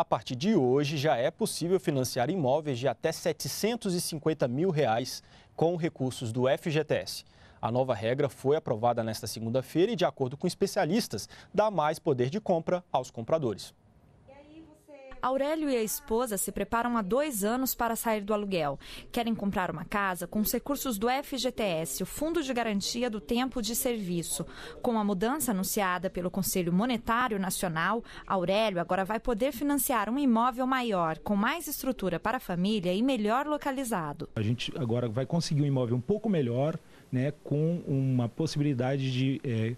A partir de hoje, já é possível financiar imóveis de até 750 mil reais com recursos do FGTS. A nova regra foi aprovada nesta segunda-feira e, de acordo com especialistas, dá mais poder de compra aos compradores. Aurélio e a esposa se preparam há dois anos para sair do aluguel. Querem comprar uma casa com os recursos do FGTS, o Fundo de Garantia do Tempo de Serviço. Com a mudança anunciada pelo Conselho Monetário Nacional, Aurélio agora vai poder financiar um imóvel maior, com mais estrutura para a família e melhor localizado. A gente agora vai conseguir um imóvel um pouco melhor, né, com uma possibilidade de. É,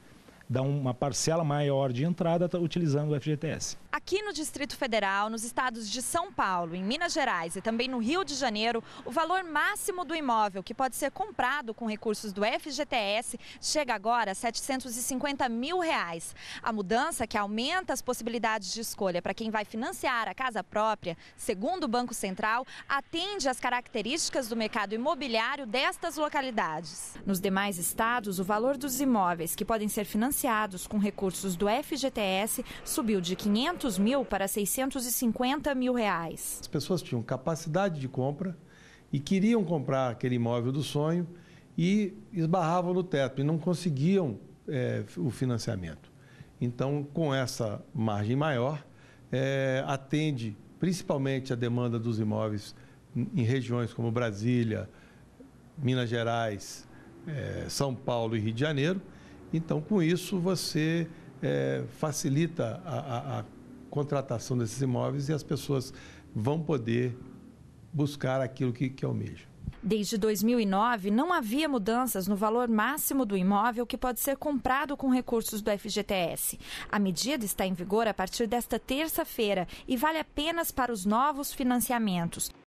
dar uma parcela maior de entrada utilizando o FGTS. Aqui no Distrito Federal, nos estados de São Paulo, em Minas Gerais e também no Rio de Janeiro, o valor máximo do imóvel que pode ser comprado com recursos do FGTS chega agora a 750 mil reais. A mudança que aumenta as possibilidades de escolha para quem vai financiar a casa própria, segundo o Banco Central, atende às características do mercado imobiliário destas localidades. Nos demais estados, o valor dos imóveis que podem ser financiados com recursos do FGTS subiu de 500 mil para 650 mil reais. As pessoas tinham capacidade de compra e queriam comprar aquele imóvel do sonho e esbarravam no teto e não conseguiam é, o financiamento. Então, com essa margem maior, é, atende principalmente a demanda dos imóveis em regiões como Brasília, Minas Gerais, é, São Paulo e Rio de Janeiro. Então, com isso, você é, facilita a, a, a contratação desses imóveis e as pessoas vão poder buscar aquilo que, que almejam. Desde 2009, não havia mudanças no valor máximo do imóvel que pode ser comprado com recursos do FGTS. A medida está em vigor a partir desta terça-feira e vale apenas para os novos financiamentos.